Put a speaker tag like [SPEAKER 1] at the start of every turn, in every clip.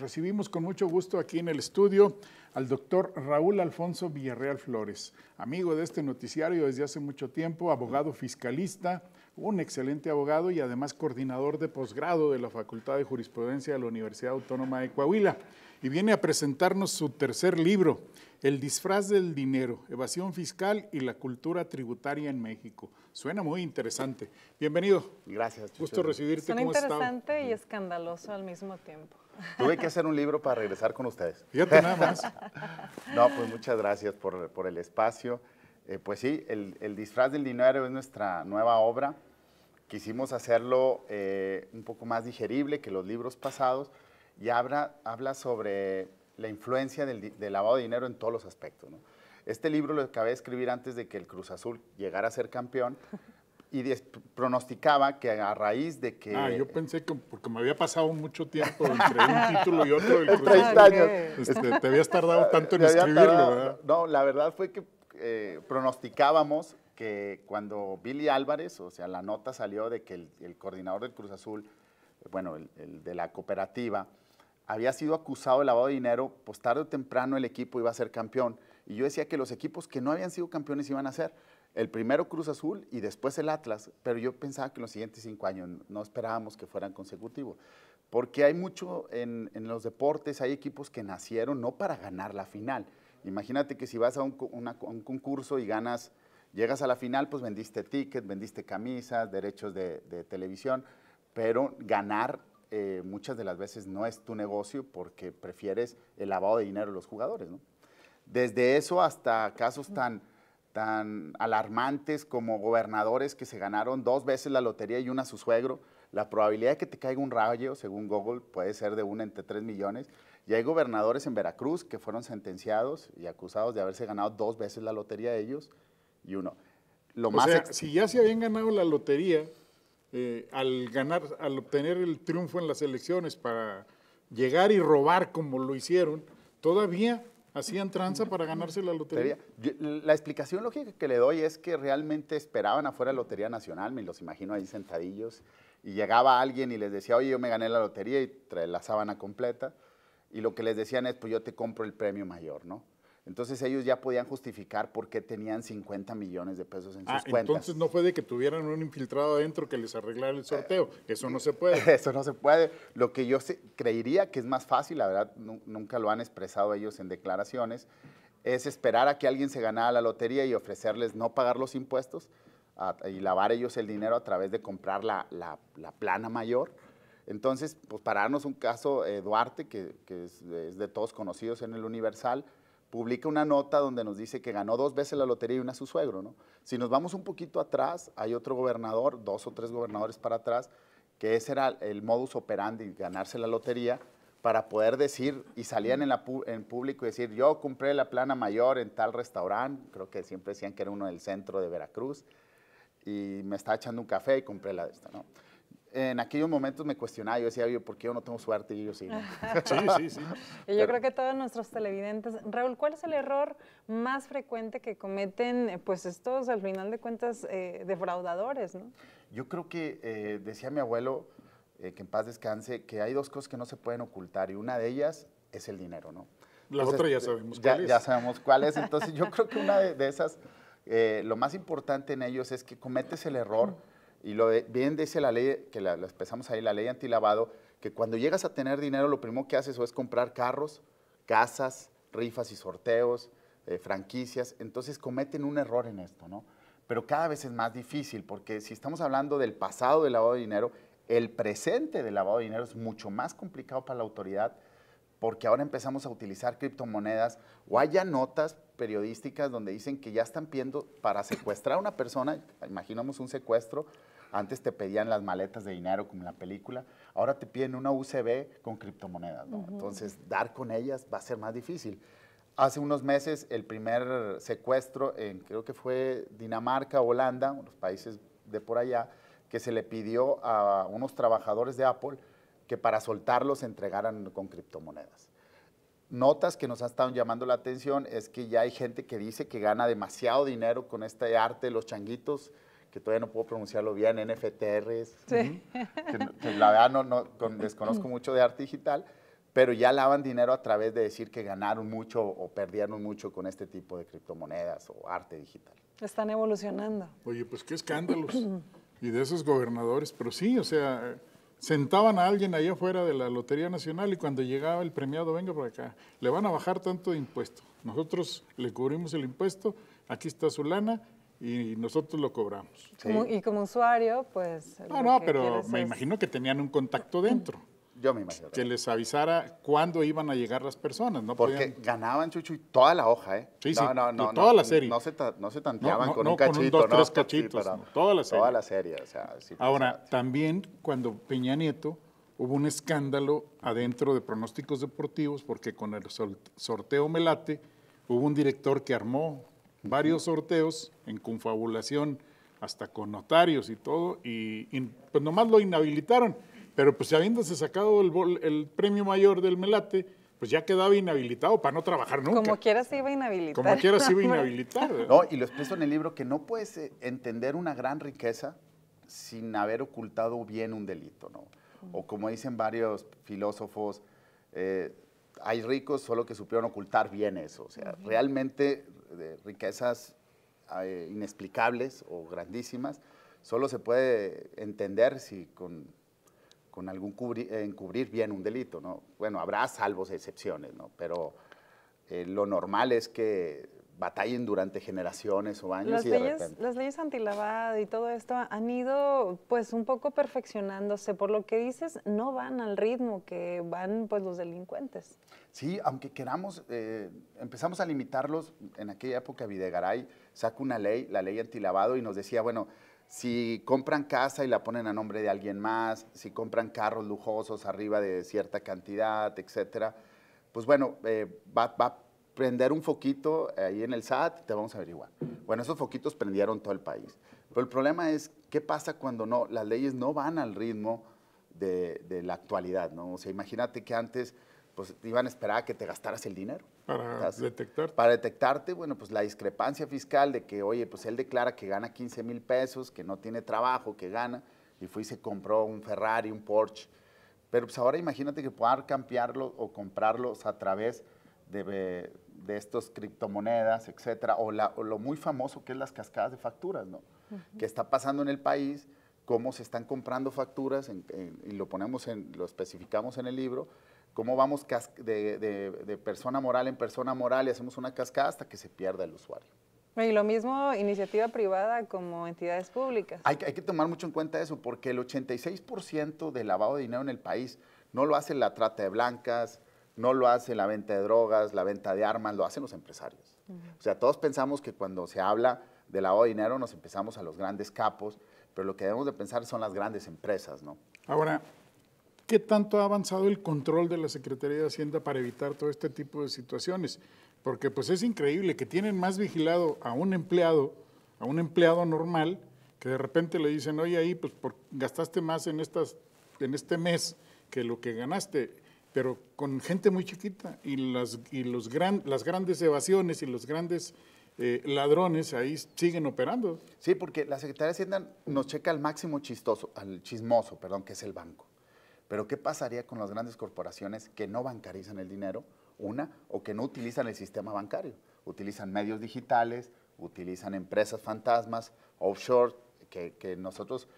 [SPEAKER 1] Recibimos con mucho gusto aquí en el estudio al doctor Raúl Alfonso Villarreal Flores, amigo de este noticiario desde hace mucho tiempo, abogado fiscalista, un excelente abogado y además coordinador de posgrado de la Facultad de Jurisprudencia de la Universidad Autónoma de Coahuila. Y viene a presentarnos su tercer libro, El disfraz del dinero, evasión fiscal y la cultura tributaria en México. Suena muy interesante. Bienvenido. Gracias. Gusto recibirte. Suena interesante
[SPEAKER 2] y escandaloso al mismo tiempo.
[SPEAKER 1] Tuve que
[SPEAKER 3] hacer un libro para regresar con ustedes. Fíjate nada más.
[SPEAKER 2] no, pues
[SPEAKER 3] muchas gracias por, por el espacio. Eh, pues sí, el, el, disfraz del dinero es nuestra nueva obra. Quisimos hacerlo eh, un poco más digerible que los libros pasados y habla, habla sobre la influencia del, lavado de dinero en todos los aspectos. Este libro lo acabé de escribir antes de que el Cruz Azul llegara a ser campeón, y pronosticaba
[SPEAKER 1] que a raíz de que... Ah, yo pensé que porque me había pasado mucho tiempo entre un título y otro del 30 años. Este, te habías tardado tanto en escribirlo, ¿verdad?
[SPEAKER 3] No, la verdad fue que eh, pronosticábamos que cuando Billy Álvarez, o sea, la nota salió de que el, coordinador del Cruz Azul, bueno, el, de la cooperativa, había sido acusado de lavado de dinero, pues tarde o temprano el equipo iba a ser campeón. Y yo decía que los equipos que no habían sido campeones iban a ser el primero Cruz Azul y después el Atlas, pero yo pensaba que los siguientes cinco años no esperábamos que fueran consecutivos, porque hay mucho en, los deportes, hay equipos que nacieron no para ganar la final. Imagínate que si vas a un, concurso y ganas, llegas a la final, pues vendiste tickets, vendiste camisas, derechos de, televisión, pero ganar eh, muchas de las veces no es tu negocio porque prefieres el lavado de dinero de los jugadores. Desde eso hasta casos tan tan alarmantes como gobernadores que se ganaron dos veces la lotería y una a su suegro. La probabilidad de que te caiga un rayo, según Google, puede ser de una entre tres millones. Y hay gobernadores en Veracruz que fueron sentenciados y acusados de haberse ganado dos veces la
[SPEAKER 1] lotería ellos y uno. Lo más si ya se habían ganado la lotería, eh, al ganar, al obtener el triunfo en las elecciones para llegar y robar como lo hicieron, todavía Hacían tranza para ganarse la lotería.
[SPEAKER 3] la explicación lógica que le doy es que realmente esperaban afuera la Lotería Nacional, me los imagino ahí sentadillos, y llegaba alguien y les decía, oye, yo me gané la lotería y trae la sábana completa, y lo que les decían es, pues yo te compro el premio mayor, ¿no? Entonces ellos ya podían justificar por qué tenían 50 millones de pesos
[SPEAKER 1] en ah, sus cuentas. Entonces no fue de que tuvieran un infiltrado adentro que les arreglara el sorteo. Eh, eso no se puede. Eso no se puede. Lo que yo creería que es más
[SPEAKER 3] fácil, la verdad nunca lo han expresado ellos en declaraciones, es esperar a que alguien se ganara la lotería y ofrecerles no pagar los impuestos y lavar ellos el dinero a través de comprar la, plana mayor. Entonces, pues pararnos un caso, eh, Duarte, que, es de todos conocidos en el Universal, publica una nota donde nos dice que ganó dos veces la lotería y una a su suegro, ¿no? Si nos vamos un poquito atrás, hay otro gobernador, dos o tres gobernadores para atrás, que ese era el modus operandi, ganarse la lotería, para poder decir, y salían en, la, en público y decir, yo compré la plana mayor en tal restaurante, creo que siempre decían que era uno del centro de Veracruz, y me estaba echando un café y compré la de esta, ¿no? en aquellos momentos me cuestionaba, yo decía, yo, ¿por qué yo no tengo suerte? Y yo sí. sí, sí, sí. Y yo creo
[SPEAKER 2] que todos nuestros televidentes. Raúl, ¿cuál es el error más frecuente que cometen eh, pues estos, al final de cuentas, eh, defraudadores? ¿no?
[SPEAKER 3] Yo creo que, eh, decía mi abuelo, que en paz descanse, que hay dos cosas que no se pueden ocultar y una de ellas es el dinero, ¿no?
[SPEAKER 2] La otra ya sabemos cuál es. Ya sabemos cuál es. Entonces yo creo que una
[SPEAKER 3] de, de esas, lo más importante en ellos es que cometes el error y lo bien dice la ley, que la, lo empezamos ahí, la ley antilavado, que cuando llegas a tener dinero lo primero que haces es comprar carros, casas, rifas y sorteos, eh, franquicias. Entonces cometen un error en esto, ¿no? Pero cada vez es más difícil porque si estamos hablando del pasado del lavado de dinero, el presente del lavado de dinero es mucho más complicado para la autoridad porque ahora empezamos a utilizar criptomonedas o haya notas periodísticas donde dicen que ya están pidiendo para secuestrar a una persona, imaginamos un secuestro, antes te pedían las maletas de dinero como en la película, ahora te piden una USB con criptomonedas, Entonces, dar con ellas va a ser más difícil. Hace unos meses, el primer secuestro, en, creo que fue Dinamarca, Holanda, unos países de por allá, que se le pidió a unos trabajadores de Apple que para soltarlos entregaran con criptomonedas. Notas que nos han estado llamando la atención es que ya hay gente que dice que gana demasiado dinero con este arte de los changuitos que todavía no puedo pronunciarlo bien, NFTRs, que, la verdad no, desconozco mucho de arte digital, pero ya lavan dinero a través de decir que ganaron mucho o perdieron mucho con este tipo de criptomonedas
[SPEAKER 1] o arte digital.
[SPEAKER 2] Están evolucionando.
[SPEAKER 1] Oye, pues qué escándalos. y de esos gobernadores, pero sí, o sea, sentaban a alguien allá afuera de la Lotería Nacional y cuando llegaba el premiado, venga por acá, le van a bajar tanto de impuesto. Nosotros le cubrimos el impuesto, aquí está su lana, y nosotros lo cobramos. y
[SPEAKER 2] como usuario, pues... Ah, no, no, pero me imagino
[SPEAKER 1] que tenían un contacto dentro. Yo me imagino. Que les avisara cuándo iban a llegar las personas. ¿no? Porque ganaban, Chuchu, y toda la hoja, ¿eh? Sí, sí, no, no, toda la serie. No se, tanteaban con un cachito. Con un dos, tres cachitos,
[SPEAKER 3] toda la serie. Toda la serie, pues, Ahora,
[SPEAKER 1] también cuando Peña Nieto hubo un escándalo adentro de pronósticos deportivos porque con el sorteo Melate hubo un director que armó varios sorteos en confabulación hasta con notarios y todo, y, pues nomás lo inhabilitaron, pero pues habiéndose sacado el, premio mayor del Melate, pues ya quedaba inhabilitado para no trabajar nunca. Como
[SPEAKER 2] quiera se iba a inhabilitar. Como quiera se iba a inhabilitar.
[SPEAKER 3] y lo expreso en el libro que no puedes eh, entender una gran riqueza sin haber ocultado bien un delito, ¿no? O como dicen varios filósofos, eh, hay ricos solo que supieron ocultar bien eso. O sea, realmente de riquezas eh, inexplicables o grandísimas, solo se puede entender si con, con algún encubrir bien un delito, ¿no? Bueno, habrá salvos excepciones, ¿no? Pero eh, lo normal es que batallen durante generaciones o años. Las, leyes,
[SPEAKER 2] repente... antilavado y todo esto han ido pues un poco perfeccionándose, por lo que dices, no van al ritmo que van pues los delincuentes.
[SPEAKER 3] Sí, aunque queramos, eh, empezamos a limitarlos, en aquella época Videgaray sacó una ley, la ley antilavado, y nos decía, bueno, si compran casa y la ponen a nombre de alguien más, si compran carros lujosos arriba de cierta cantidad, etcétera, pues bueno, eh, va prender un foquito ahí en el SAT y te vamos a averiguar. Bueno, esos foquitos prendieron todo el país. Pero el problema es, ¿qué pasa cuando no, las leyes no van al ritmo de, la actualidad? ¿no? O sea, imagínate que antes pues iban a esperar a que te gastaras el dinero. Para detectarte. Para detectarte, bueno, pues la discrepancia fiscal de que, oye, pues él declara que gana 15 mil pesos, que no tiene trabajo, que gana, y fue y se compró un Ferrari, un Porsche. Pero pues ahora imagínate que poder cambiarlo o comprarlos a través de de, de estos criptomonedas, etcétera, o, lo muy famoso que es las cascadas de facturas, ¿no? Que está pasando en el país, cómo se están comprando facturas, y lo ponemos en, lo especificamos en el libro, cómo vamos de, persona moral en persona moral y hacemos una cascada hasta que se pierda el usuario.
[SPEAKER 2] Y lo mismo iniciativa privada como entidades públicas.
[SPEAKER 3] Hay, hay que tomar mucho en cuenta eso, porque el 86% del lavado de dinero en el país no lo hace la trata de blancas, no lo hace la venta de drogas, la venta de armas, lo hacen los empresarios. O sea, todos pensamos que cuando se habla de lavado de dinero nos empezamos a los grandes capos, pero lo que debemos de pensar son las grandes empresas, ¿no?
[SPEAKER 1] Ahora, ¿qué tanto ha avanzado el control de la Secretaría de Hacienda para evitar todo este tipo de situaciones? Porque pues es increíble que tienen más vigilado a un empleado, a un empleado normal, que de repente le dicen, oye, ahí pues gastaste más en, estas, en este mes que lo que ganaste pero con gente muy chiquita y las, y los gran, las grandes evasiones y los grandes eh, ladrones ahí siguen operando. Sí, porque la Secretaría de Hacienda nos checa al máximo chistoso,
[SPEAKER 3] al chismoso, perdón, que es el banco. Pero ¿qué pasaría con las grandes corporaciones que no bancarizan el dinero, una, o que no utilizan el sistema bancario? Utilizan medios digitales, utilizan empresas fantasmas, offshore, que, que nosotros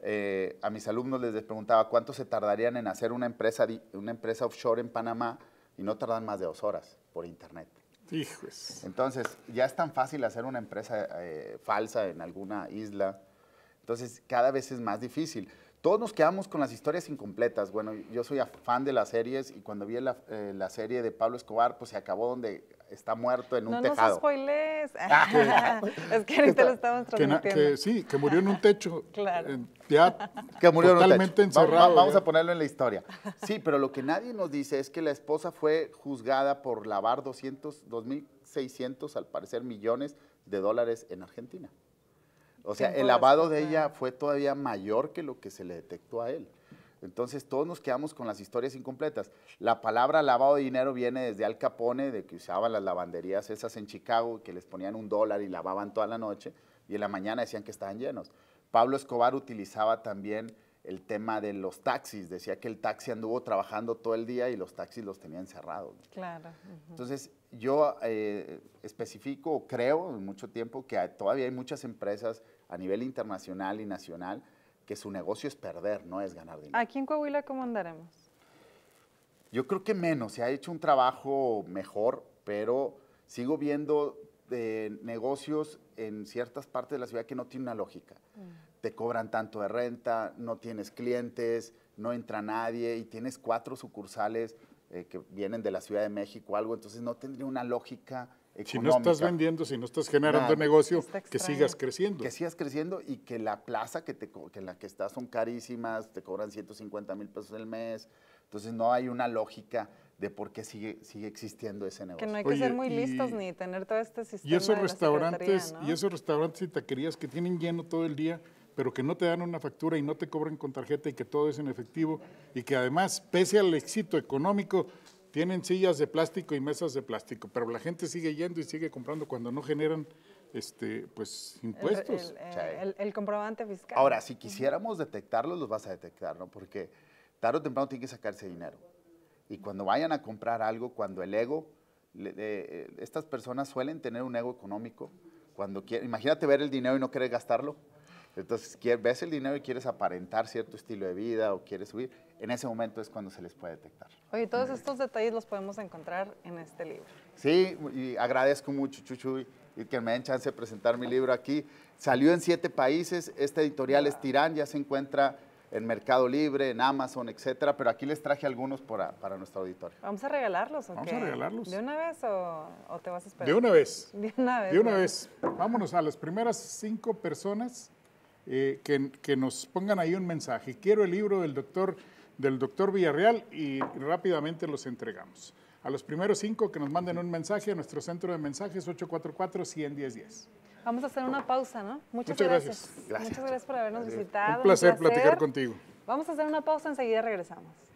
[SPEAKER 3] eh, a mis alumnos les preguntaba cuánto se tardarían en hacer una empresa, offshore en Panamá y no tardan más de dos horas por internet. Entonces, ya es tan fácil hacer una empresa eh, falsa en alguna isla. Entonces, cada vez es más difícil todos nos quedamos con las historias incompletas. Bueno, yo soy fan de las series y cuando vi eh, la, serie de Pablo Escobar, pues se acabó donde está muerto en un tejado. No nos
[SPEAKER 2] spoilees. Ah, es que ahorita lo estamos transmitiendo.
[SPEAKER 1] sí, que murió en un techo.
[SPEAKER 3] claro. ya que murió en un encerrado. vamos a ponerlo en la historia. Sí, pero lo que nadie nos dice es que la esposa fue juzgada por lavar 200, 2.600, al parecer, millones de dólares en Argentina. O sea, el lavado de ella fue todavía mayor que lo que se le detectó a él. Entonces todos nos quedamos con las historias incompletas. La palabra lavado de dinero viene desde Al Capone, de que usaban las lavanderías esas en Chicago, que les ponían un dólar y lavaban toda la noche, y en la mañana decían que estaban llenos. Pablo Escobar utilizaba también el tema de los taxis, decía que el taxi anduvo trabajando todo el día y los taxis los tenían cerrados. Claro. Entonces yo eh, especifico, creo, mucho tiempo, que todavía hay muchas empresas a nivel internacional y nacional que su negocio es perder, no es ganar dinero.
[SPEAKER 2] ¿Aquí en Coahuila cómo andaremos?
[SPEAKER 3] Yo creo que menos, se ha hecho un trabajo mejor, pero sigo viendo eh, negocios en ciertas partes de la ciudad que no tienen una lógica. Mm. Te cobran tanto de renta, no tienes clientes, no entra nadie y tienes cuatro sucursales eh, que vienen de la Ciudad de México o algo, entonces no tendría una lógica si no estás vendiendo,
[SPEAKER 1] si no estás generando negocio, que sigas
[SPEAKER 3] creciendo. Que sigas creciendo y que la plaza que, te, que en la que estás son carísimas, te cobran 150 mil pesos el mes. Entonces no hay una lógica de por
[SPEAKER 1] qué sigue, sigue existiendo ese negocio. Que no hay que ser muy listos
[SPEAKER 2] ni tener todo este sistema. Y esos, restaurantes, y esos
[SPEAKER 1] restaurantes y taquerías que tienen lleno todo el día, pero que no te dan una factura y no te cobran con tarjeta y que todo es en efectivo y que además, pese al éxito económico, tienen sillas de plástico y mesas de plástico, pero la gente sigue yendo y sigue comprando cuando no generan este, pues, impuestos.
[SPEAKER 2] El, comprobante fiscal. Ahora, si quisiéramos
[SPEAKER 1] detectarlos,
[SPEAKER 3] los vas a detectar, ¿no? Porque tarde o temprano tienen que sacarse dinero. Y cuando vayan a comprar algo, cuando el ego, eh, estas personas suelen tener un ego económico. Cuando quieren, imagínate ver el dinero y no querer gastarlo. Entonces, ves el dinero y quieres aparentar cierto estilo de vida o quieres subir, en ese momento es cuando se les puede detectar.
[SPEAKER 2] Oye, todos estos detalles los podemos encontrar en este libro.
[SPEAKER 3] Sí, y agradezco mucho, Chuchu, y que me den chance de presentar mi libro aquí. Salió en siete países, esta editorial es Tirán, ya se encuentra en Mercado Libre, en Amazon, etcétera, pero aquí les traje algunos para, para nuestro auditorio.
[SPEAKER 2] ¿Vamos a regalarlos o Vamos a regalarlos. ¿De una vez o, te vas a esperar? De una vez. De una vez. De una vez.
[SPEAKER 1] Vámonos a las primeras cinco personas eh, que, nos pongan ahí un mensaje. Quiero el libro del doctor, del doctor Villarreal y rápidamente los entregamos. A los primeros cinco que nos manden un mensaje a nuestro centro de mensajes 844 10.
[SPEAKER 2] Vamos a hacer una pausa, ¿no? Muchas, gracias. Muchas gracias por habernos visitado. un placer platicar contigo. Vamos a hacer una pausa, enseguida regresamos.